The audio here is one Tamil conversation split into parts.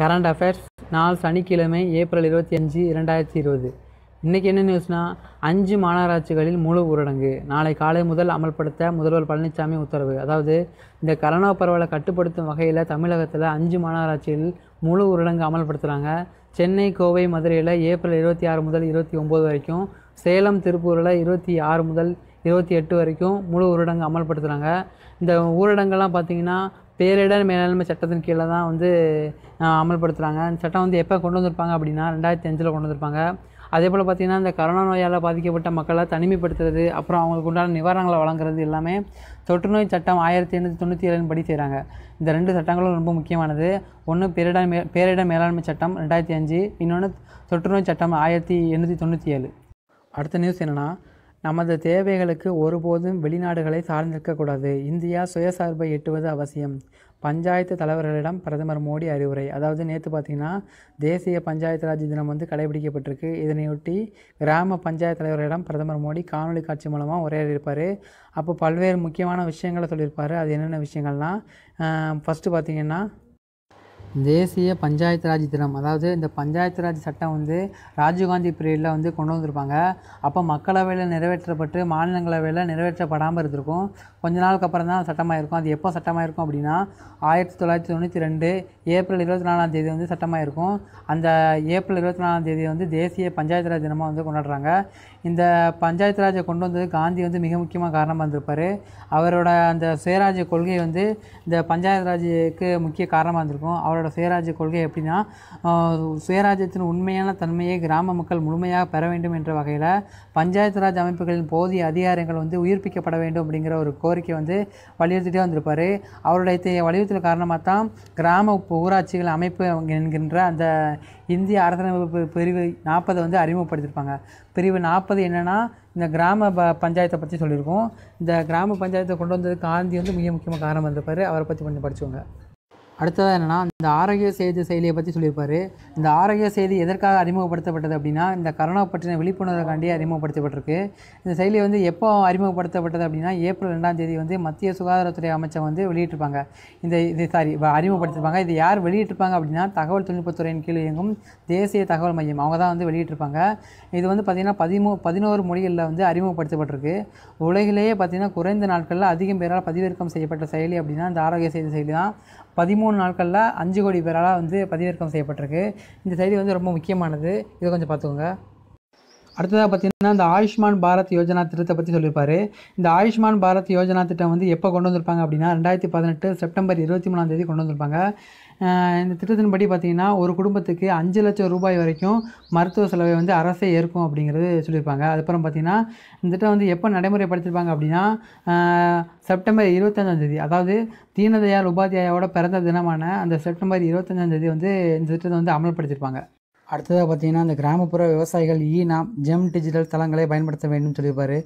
கரண்ட் அஃபேர்ஸ் நாள் சனிக்கிழமை ஏப்ரல் இருபத்தி அஞ்சு இரண்டாயிரத்தி இருபது இன்றைக்கி என்ன நியூஸ்னால் அஞ்சு மாநகராட்சிகளில் முழு ஊரடங்கு நாளை காலை முதல் அமல்படுத்த முதல்வர் பழனிசாமி உத்தரவு அதாவது இந்த கரோனா பரவலை கட்டுப்படுத்தும் வகையில் தமிழகத்தில் அஞ்சு மாநகராட்சியில் முழு ஊரடங்கு அமல்படுத்துகிறாங்க சென்னை கோவை மதுரையில் ஏப்ரல் இருபத்தி ஆறு முதல் இருபத்தி ஒம்பது வரைக்கும் சேலம் திருப்பூரில் இருபத்தி ஆறு முதல் இருபத்தி எட்டு வரைக்கும் முழு ஊரடங்கு அமல்படுத்துகிறாங்க இந்த ஊரடங்கெல்லாம் பார்த்திங்கன்னா பேரிடர் மேலாண்மை சட்டத்தின் கீழே தான் வந்து அமல்படுத்துகிறாங்க அந்த சட்டம் வந்து எப்போ கொண்டு வந்திருப்பாங்க அப்படின்னா ரெண்டாயிரத்தி அஞ்சில் கொண்டு வந்திருப்பாங்க அதே போல் பார்த்திங்கன்னா இந்த கரோனா நோயால் பாதிக்கப்பட்ட மக்களை தனிமைப்படுத்துறது அப்புறம் அவங்களுக்கு உண்டான நிவாரணங்களை வழங்குறது எல்லாமே தொற்றுநோய் சட்டம் ஆயிரத்தி எண்ணூற்றி தொண்ணூற்றி ஏழின் படி செய்கிறாங்க இந்த ரெண்டு சட்டங்களும் ரொம்ப முக்கியமானது ஒன்று பேரிடர் மே பேரிடர் மேலாண்மை சட்டம் ரெண்டாயிரத்தி அஞ்சு இன்னொன்று தொற்றுநோய் சட்டம் ஆயிரத்தி எண்ணூற்றி தொண்ணூற்றி ஏழு அடுத்த நியூஸ் என்னென்னா நமது தேவைகளுக்கு ஒருபோதும் வெளிநாடுகளை சார்ந்திருக்கக்கூடாது இந்தியா சுயசார்பை எட்டுவது அவசியம் பஞ்சாயத்து தலைவர்களிடம் பிரதமர் மோடி அறிவுரை அதாவது நேற்று பார்த்தீங்கன்னா தேசிய பஞ்சாயத்து ராஜ் தினம் வந்து கடைபிடிக்கப்பட்டிருக்கு இதனையொட்டி கிராம பஞ்சாயத்து தலைவர்களிடம் பிரதமர் மோடி காணொலி காட்சி மூலமாக உரையாடியிருப்பார் அப்போ பல்வேறு முக்கியமான விஷயங்களை சொல்லியிருப்பார் அது என்னென்ன விஷயங்கள்னால் ஃபஸ்ட்டு பார்த்திங்கன்னா தேசிய பஞ்சாயத்து ராஜ் தினம் அதாவது இந்த பஞ்சாயத்து ராஜ் சட்டம் வந்து ராஜீவ்காந்தி பீரியடில் வந்து கொண்டு வந்திருப்பாங்க அப்போ மக்களவையில் நிறைவேற்றப்பட்டு மாநிலங்களவையில் நிறைவேற்றப்படாமல் இருந்திருக்கும் கொஞ்ச நாளுக்கு அப்புறம் தான் சட்டமாக இருக்கும் அது எப்போ சட்டமாக இருக்கும் அப்படின்னா ஆயிரத்தி தொள்ளாயிரத்தி தொண்ணூற்றி ரெண்டு ஏப்ரல் இருபத்தி நாலாம் தேதி வந்து சட்டமாக இருக்கும் அந்த ஏப்ரல் இருபத்தி நாலாம் தேதி வந்து தேசிய பஞ்சாயத்து ராஜ் தினமாக வந்து கொண்டாடுறாங்க இந்த பஞ்சாயத்து ராஜை கொண்டு வந்தது காந்தி வந்து மிக முக்கியமாக காரணமாக இருந்திருப்பார் அவரோட அந்த சுயராஜ்ய கொள்கை வந்து இந்த பஞ்சாயத்து ராஜுக்கு முக்கிய காரணமாக இருந்திருக்கும் அவரோட அவரோட சுயராஜ்ய கொள்கை எப்படின்னா சுயராஜ்யத்தின் உண்மையான தன்மையை கிராம மக்கள் முழுமையாக பெற வேண்டும் என்ற வகையில் பஞ்சாயத்து ராஜ் அமைப்புகளின் போதிய அதிகாரங்கள் வந்து உயிர்ப்பிக்கப்பட வேண்டும் அப்படிங்கிற ஒரு கோரிக்கை வந்து வலியுறுத்திட்டே வந்திருப்பார் அவருடைய வலியுறுத்தல் காரணமாக தான் கிராம ஊராட்சிகள் அமைப்பு என்கின்ற அந்த இந்திய அரசமைப்பு பிரிவு நாற்பதை வந்து அறிமுகப்படுத்தியிருப்பாங்க பிரிவு நாற்பது என்னென்னா இந்த கிராம ப பஞ்சாயத்தை பற்றி சொல்லியிருக்கோம் இந்த கிராம பஞ்சாயத்தை கொண்டு வந்தது காந்தி வந்து மிக முக்கியமாக காரணம் இருந்திருப்பார் அவரை பற்றி கொஞ்சம் படித்தவங்க அடுத்ததாக என்னென்னா இந்த ஆரோக்கிய செய்தி செயலியை பற்றி சொல்லியிருப்பார் இந்த ஆரோக்கிய செய்தி எதற்காக அறிமுகப்படுத்தப்பட்டது அப்படின்னா இந்த கரோனா பற்றின விழிப்புணர்வுக்காண்டியே அறிமுகப்படுத்தப்பட்டிருக்கு இந்த செயலியை வந்து எப்போ அறிமுகப்படுத்தப்பட்டது அப்படின்னா ஏப்ரல் ரெண்டாம் தேதி வந்து மத்திய சுகாதாரத்துறை அமைச்சர் வந்து வெளியிட்டிருப்பாங்க இந்த இது சாரி அறிமுகப்படுத்திருப்பாங்க இது யார் வெளியிட்டிருப்பாங்க அப்படின்னா தகவல் தொழில்நுட்பத்துறையின் கீழ் இயங்கும் தேசிய தகவல் மையம் அவங்க தான் வந்து வெளியிட்டிருப்பாங்க இது வந்து பார்த்திங்கன்னா பதிமூ பதினோரு மொழிகளில் வந்து அறிமுகப்படுத்தப்பட்டிருக்கு உலகிலேயே பார்த்திங்கன்னா குறைந்த நாட்களில் அதிகம் பேரால் பதிவிறக்கம் செய்யப்பட்ட செயலி அப்படின்னா இந்த ஆரோக்கிய செய்தி செயலி தான் பதிமூணு நாட்களில் அஞ்சு கோடி பேரால் வந்து பதிவிறக்கம் செய்யப்பட்டிருக்கு இந்த செய்தி வந்து ரொம்ப முக்கியமானது இதை கொஞ்சம் பார்த்துக்கோங்க அடுத்ததாக பார்த்தீங்கன்னா இந்த ஆயுஷ்மான் பாரத் யோஜனா திட்டத்தை பற்றி சொல்லியிருப்பார் இந்த ஆயுஷ்மான் பாரத் யோஜனா திட்டம் வந்து எப்போ கொண்டு வந்திருப்பாங்க அப்படின்னா ரெண்டாயிரத்தி பதினெட்டு செப்டம்பர் இருபத்தி மூணாம் தேதி கொண்டு வந்திருப்பாங்க இந்த திட்டத்தின்படி பார்த்திங்கன்னா ஒரு குடும்பத்துக்கு அஞ்சு லட்சம் ரூபாய் வரைக்கும் மருத்துவ செலவை வந்து அரசே ஏற்கும் அப்படிங்கிறது சொல்லியிருப்பாங்க அதுக்கப்புறம் பார்த்திங்கன்னா இந்த திட்டம் வந்து எப்போ நடைமுறைப்படுத்திருப்பாங்க அப்படின்னா செப்டம்பர் இருபத்தஞ்சாம் தேதி அதாவது தீனதயால் உபாத்தியாயோட பிறந்த தினமான அந்த செப்டம்பர் இருபத்தஞ்சாம் தேதி வந்து இந்த திட்டத்தை வந்து அமல்படுத்தியிருப்பாங்க அடுத்ததாக பார்த்திங்கன்னா இந்த கிராமப்புற விவசாயிகள் ஈ நாம் ஜெம் டிஜிட்டல் தளங்களை பயன்படுத்த வேண்டும் சொல்லியிருப்பார்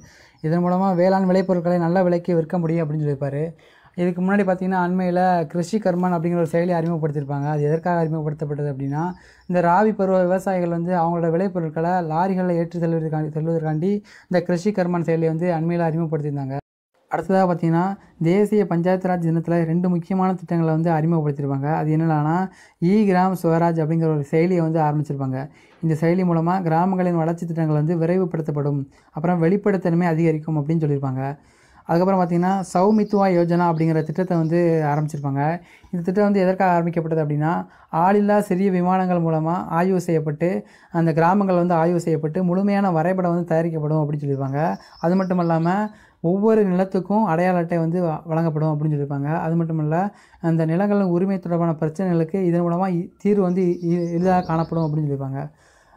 இதன் மூலமாக வேளாண் விளைபொருட்களை நல்ல விலைக்கு விற்க முடியும் அப்படின்னு சொல்லியிருப்பார் இதுக்கு முன்னாடி பார்த்திங்கன்னா அண்மையில் கிருஷி கர்மன் அப்படிங்கிற ஒரு செயலி அறிமுகப்படுத்தியிருப்பாங்க அது எதற்காக அறிமுகப்படுத்தப்பட்டது அப்படின்னா இந்த ராவி பருவ விவசாயிகள் வந்து அவங்களோட விளைபொருட்களை லாரிகளில் ஏற்றி செல்வதற்காண்டி செல்வதற்காண்டி இந்த கிருஷி கர்மன் செயலியை வந்து அண்மையில் அறிமுகப்படுத்தியிருந்தாங்க அடுத்ததாக பார்த்திங்கன்னா தேசிய பஞ்சாயத்து ராஜ் தினத்தில் ரெண்டு முக்கியமான திட்டங்களை வந்து அறிமுகப்படுத்தியிருப்பாங்க அது என்னென்னா இ கிராம் ஸ்வராஜ் அப்படிங்கிற ஒரு செயலியை வந்து ஆரம்பிச்சிருப்பாங்க இந்த செயலி மூலமாக கிராமங்களின் வளர்ச்சி திட்டங்கள் வந்து விரைவுபடுத்தப்படும் அப்புறம் வெளிப்படுத்தன்மை அதிகரிக்கும் அப்படின்னு சொல்லியிருப்பாங்க அதுக்கப்புறம் பார்த்திங்கன்னா சௌமித்துவா யோஜனா அப்படிங்கிற திட்டத்தை வந்து ஆரம்பிச்சிருப்பாங்க இந்த திட்டம் வந்து எதற்காக ஆரம்பிக்கப்பட்டது அப்படின்னா ஆளில்லா சிறிய விமானங்கள் மூலமாக ஆய்வு செய்யப்பட்டு அந்த கிராமங்கள் வந்து ஆய்வு செய்யப்பட்டு முழுமையான வரைபடம் வந்து தயாரிக்கப்படும் அப்படின்னு சொல்லியிருப்பாங்க அது மட்டும் இல்லாமல் ஒவ்வொரு நிலத்துக்கும் அடையாள அட்டை வந்து வழங்கப்படும் அப்படின்னு சொல்லியிருப்பாங்க அது மட்டும் இல்லை அந்த நிலங்களின் உரிமை தொடர்பான பிரச்சனைகளுக்கு இதன் மூலமாக தீர்வு வந்து எளிதாக காணப்படும் அப்படின்னு சொல்லியிருப்பாங்க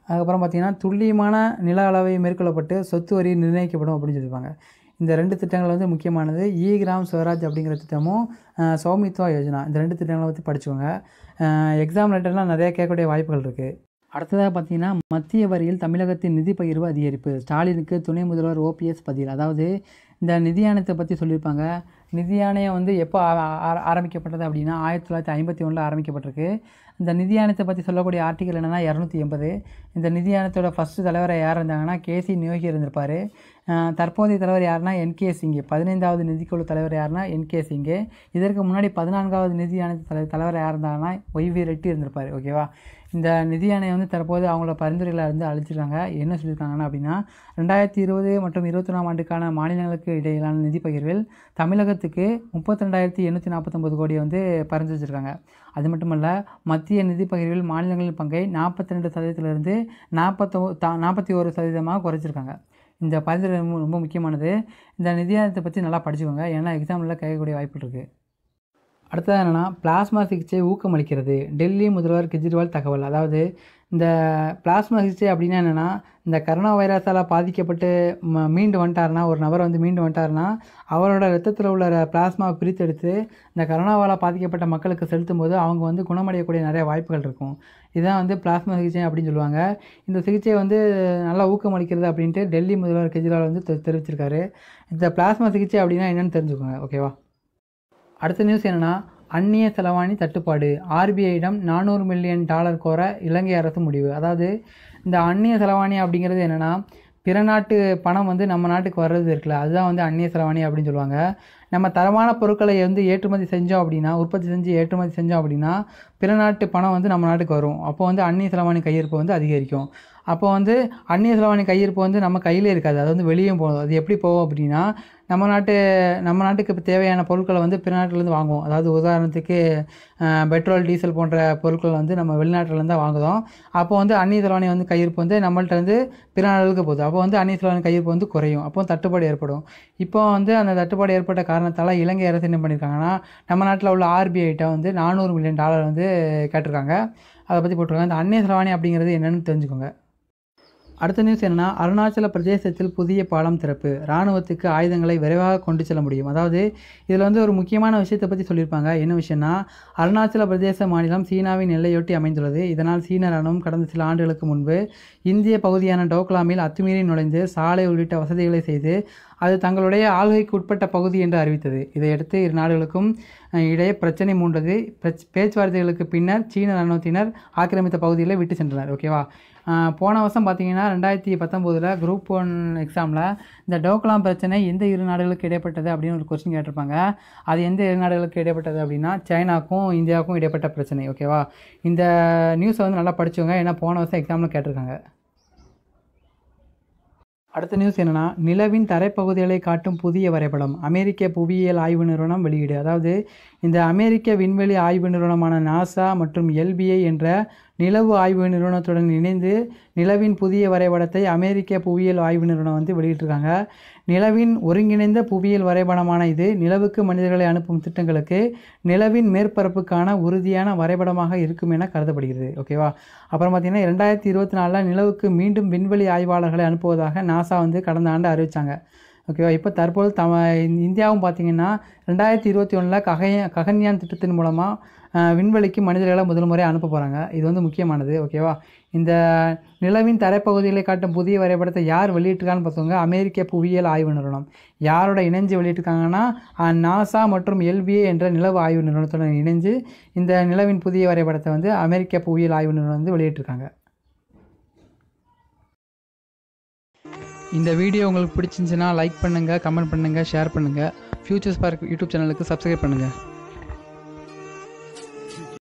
அதுக்கப்புறம் பார்த்திங்கன்னா துல்லியமான நில அளவை மேற்கொள்ளப்பட்டு சொத்து வரி நிர்ணயிக்கப்படும் அப்படின்னு சொல்லியிருப்பாங்க இந்த ரெண்டு திட்டங்கள் வந்து முக்கியமானது இ கிராம் ஸ்வராஜ் அப்படிங்கிற திட்டமும் சௌமித்வா யோஜனா இந்த ரெண்டு திட்டங்களை பற்றி படிச்சுக்கோங்க எக்ஸாம் லெட்டர்லாம் நிறையா கேட்கக்கூடிய வாய்ப்புகள் இருக்குது அடுத்ததாக பார்த்தீங்கன்னா மத்திய வரியில் தமிழகத்தின் நிதி பகிர்வு அதிகரிப்பு ஸ்டாலினுக்கு துணை முதல்வர் ஓபிஎஸ் பதில் அதாவது இந்த நிதியானத்தை பற்றி சொல்லியிருப்பாங்க நிதியானயம் வந்து எப்போ ஆரம்பிக்கப்பட்டது அப்படின்னா ஆயிரத்தி தொள்ளாயிரத்தி ஐம்பத்தி ஒன்றில் ஆரம்பிக்கப்பட்டிருக்கு இந்த நிதியானத்தை பற்றி சொல்லக்கூடிய ஆர்டிக்கல் என்னென்னா இரநூத்தி எண்பது இந்த நிதியானத்தோட ஃபஸ்ட்டு தலைவரை யார் இருந்தாங்கன்னா கேசி நியோகி இருந்திருப்பார் தற்போதைய தலைவர் யாருன்னா என்கே சிங்கே பதினைந்தாவது நிதிக்குழு தலைவர் யாருன்னா என்கே சிங்கே இதற்கு முன்னாடி பதினான்காவது நிதி ஆணையத்து தலை தலைவர் யார் இருந்தாங்கன்னா ஒய்வி ரெட்டி இருந்திருப்பார் ஓகேவா இந்த நிதி ஆணையம் வந்து தற்போது அவங்களோட பரிந்துரைகளை வந்து அழிச்சிருக்காங்க என்ன சொல்லியிருக்காங்கன்னா அப்படின்னா ரெண்டாயிரத்தி இருபது மற்றும் இருபத்தொன்னாம் ஆண்டுக்கான மாநிலங்களுக்கு இடையிலான நிதி பகிர்வில் தமிழகத்துக்கு முப்பத்தி ரெண்டாயிரத்தி எண்ணூற்றி நாற்பத்தொம்பது கோடியை வந்து பரிந்து வச்சுருக்காங்க அது மட்டுமல்ல மத்திய நிதி பகிர்வில் மாநிலங்களின் பங்கை நாற்பத்தி ரெண்டு சதவீதத்திலிருந்து நாற்பத்தோ நாற்பத்தி ஒரு சதவீதமாக குறைச்சிருக்காங்க இந்த பரிந்துரை ரொம்ப ரொம்ப முக்கியமானது இந்த நிதியாரத்தை பற்றி நல்லா படிச்சுக்கோங்க ஏன்னா எக்ஸாமில் கேட்கக்கூடிய வாய்ப்பு இருக்குது அடுத்தது என்னென்னா பிளாஸ்மா சிகிச்சை ஊக்கமளிக்கிறது டெல்லி முதல்வர் கெஜ்ரிவால் தகவல் அதாவது இந்த பிளாஸ்மா சிகிச்சை அப்படின்னா என்னென்னா இந்த கரோனா வைரஸால் பாதிக்கப்பட்டு மீண்டு வந்துட்டார்னா ஒரு நபர் வந்து மீண்டு வந்துட்டார்னா அவரோட ரத்தத்தில் உள்ள பிளாஸ்மாவை பிரித்தெடுத்து இந்த கரோனாவால் பாதிக்கப்பட்ட மக்களுக்கு செலுத்தும் போது அவங்க வந்து குணமடையக்கூடிய நிறைய வாய்ப்புகள் இருக்கும் இதுதான் வந்து பிளாஸ்மா சிகிச்சை அப்படின்னு சொல்லுவாங்க இந்த சிகிச்சை வந்து நல்லா ஊக்கமளிக்கிறது அப்படின்ட்டு டெல்லி முதல்வர் கெஜ்ரிவால் வந்து தெரிவிச்சிருக்காரு இந்த பிளாஸ்மா சிகிச்சை அப்படின்னா என்னென்னு தெரிஞ்சுக்கோங்க ஓகேவா அடுத்த நியூஸ் என்னென்னா அந்நிய செலவாணி தட்டுப்பாடு ஆர்பிஐயிடம் நானூறு மில்லியன் டாலர் கோர இலங்கை அரசு முடிவு அதாவது இந்த அந்நிய செலவாணி அப்படிங்கிறது என்னென்னா பிற நாட்டு பணம் வந்து நம்ம நாட்டுக்கு வர்றது இருக்குல்ல அதுதான் வந்து அந்நிய செலவாணி அப்படின்னு சொல்லுவாங்க நம்ம தரமான பொருட்களை வந்து ஏற்றுமதி செஞ்சோம் அப்படின்னா உற்பத்தி செஞ்சு ஏற்றுமதி செஞ்சோம் அப்படின்னா பிற நாட்டு பணம் வந்து நம்ம நாட்டுக்கு வரும் அப்போ வந்து அந்நிய செலவாணி கையிருப்பு வந்து அதிகரிக்கும் அப்போ வந்து அந்நிய செலவாணி கையிருப்பு வந்து நம்ம கையிலே இருக்காது அது வந்து வெளியே போகும் அது எப்படி போகும் அப்படின்னா நம்ம நாட்டு நம்ம நாட்டுக்கு இப்போ தேவையான பொருட்களை வந்து பிற நாட்டிலேருந்து வாங்குவோம் அதாவது உதாரணத்துக்கு பெட்ரோல் டீசல் போன்ற பொருட்கள் வந்து நம்ம வெளிநாட்டிலேருந்து தான் வாங்குதோம் அப்போ வந்து அந்நிய செலவாணி வந்து கையிருப்பு வந்து நம்மள்ட்ட வந்து பிற நாடுகளுக்கு போகுது அப்போ வந்து அந்நிய செலவாணி கையிருப்பு வந்து குறையும் அப்போ தட்டுப்பாடு ஏற்படும் இப்போ வந்து அந்த தட்டுப்பாடு ஏற்பட்ட காரணத்தால் இலங்கை அரசு என்ன பண்ணியிருக்காங்கன்னா நம்ம நாட்டில் உள்ள ஆர்பிஐட்ட வந்து நானூறு மில்லியன் டாலர் வந்து கேட்டிருக்காங்க அதை பற்றி போட்டிருக்காங்க அந்த அந்நிய செலவாணி அப்படிங்கிறது என்னென்னு தெரிஞ்சுக்கோங்க அடுத்த நியூஸ் என்னென்னா அருணாச்சல பிரதேசத்தில் புதிய பாலம் திறப்பு இராணுவத்துக்கு ஆயுதங்களை விரைவாக கொண்டு செல்ல முடியும் அதாவது இதில் வந்து ஒரு முக்கியமான விஷயத்தை பற்றி சொல்லியிருப்பாங்க என்ன விஷயம்னா அருணாச்சல பிரதேச மாநிலம் சீனாவின் எல்லையொட்டி அமைந்துள்ளது இதனால் சீன இராணுவம் கடந்த சில ஆண்டுகளுக்கு முன்பு இந்திய பகுதியான டோக்லாமில் அத்துமீறி நுழைந்து சாலை உள்ளிட்ட வசதிகளை செய்து அது தங்களுடைய ஆளுகைக்கு உட்பட்ட பகுதி என்று அறிவித்தது இதையடுத்து இரு நாடுகளுக்கும் இடையே பிரச்சனை மூண்டது பேச்சுவார்த்தைகளுக்கு பின்னர் சீன இராணுவத்தினர் ஆக்கிரமித்த பகுதிகளை விட்டு சென்றனர் ஓகேவா போன வருஷம் பார்த்தீங்கன்னா ரெண்டாயிரத்தி பத்தொம்போதில் குரூப் ஒன் எக்ஸாமில் இந்த டோக்லாம் பிரச்சனை எந்த இரு நாடுகளுக்கு இடைப்பட்டது அப்படின்னு ஒரு கொஸ்டின் கேட்டிருப்பாங்க அது எந்த இரு நாடுகளுக்கு இடைப்பட்டது அப்படின்னா சைனாக்கும் இந்தியாவுக்கும் இடைப்பட்ட பிரச்சனை ஓகேவா இந்த நியூஸை வந்து நல்லா படிச்சுங்க ஏன்னா போன வருஷம் எக்ஸாமில் கேட்டிருக்காங்க அடுத்த நியூஸ் என்னென்னா நிலவின் தரைப்பகுதிகளை காட்டும் புதிய வரைபடம் அமெரிக்க புவியியல் ஆய்வு நிறுவனம் வெளியீடு அதாவது இந்த அமெரிக்க விண்வெளி ஆய்வு நிறுவனமான நாசா மற்றும் எல்பிஐ என்ற நிலவு ஆய்வு நிறுவனத்துடன் இணைந்து நிலவின் புதிய வரைபடத்தை அமெரிக்க புவியியல் ஆய்வு நிறுவனம் வந்து வெளியிட்டிருக்காங்க நிலவின் ஒருங்கிணைந்த புவியியல் வரைபடமான இது நிலவுக்கு மனிதர்களை அனுப்பும் திட்டங்களுக்கு நிலவின் மேற்பரப்புக்கான உறுதியான வரைபடமாக இருக்கும் என கருதப்படுகிறது ஓகேவா அப்புறம் பார்த்திங்கன்னா ரெண்டாயிரத்தி இருபத்தி நாலில் நிலவுக்கு மீண்டும் விண்வெளி ஆய்வாளர்களை அனுப்புவதாக நாசா வந்து கடந்த ஆண்டு அறிவித்தாங்க ஓகேவா இப்போ தற்போது தம இந்தியாவும் பார்த்தீங்கன்னா ரெண்டாயிரத்தி இருபத்தி ஒன்றில் ககையா ககன்யான் திட்டத்தின் மூலமாக விண்வெளிக்கு மனிதர்களை முதல் முறையாக அனுப்ப போகிறாங்க இது வந்து முக்கியமானது ஓகேவா இந்த நிலவின் தரைப்பகுதிகளை காட்டும் புதிய வரைபடத்தை யார் வெளியிட்டிருக்கான்னு பார்த்தவங்க அமெரிக்க புவியியல் ஆய்வு நிறுவனம் யாரோட இணைஞ்சு வெளியிட்டிருக்காங்கன்னா நாசா மற்றும் எல்பிஏ என்ற நிலவு ஆய்வு நிறுவனத்துடன் இணைஞ்சு இந்த நிலவின் புதிய வரைபடத்தை வந்து அமெரிக்க புவியியல் ஆய்வு நிறுவனம் வந்து வெளியிட்டிருக்காங்க இந்த வீடியோ உங்களுக்கு பிடிச்சிருந்துச்சுன்னா லைக் பண்ணுங்கள் கமெண்ட் பண்ணுங்கள் ஷேர் பண்ணுங்கள் ஃபியூச்சர்ஸ் பார்க் யூடியூப் சேனலுக்கு சப்ஸ்கிரைப் பண்ணுங்கள்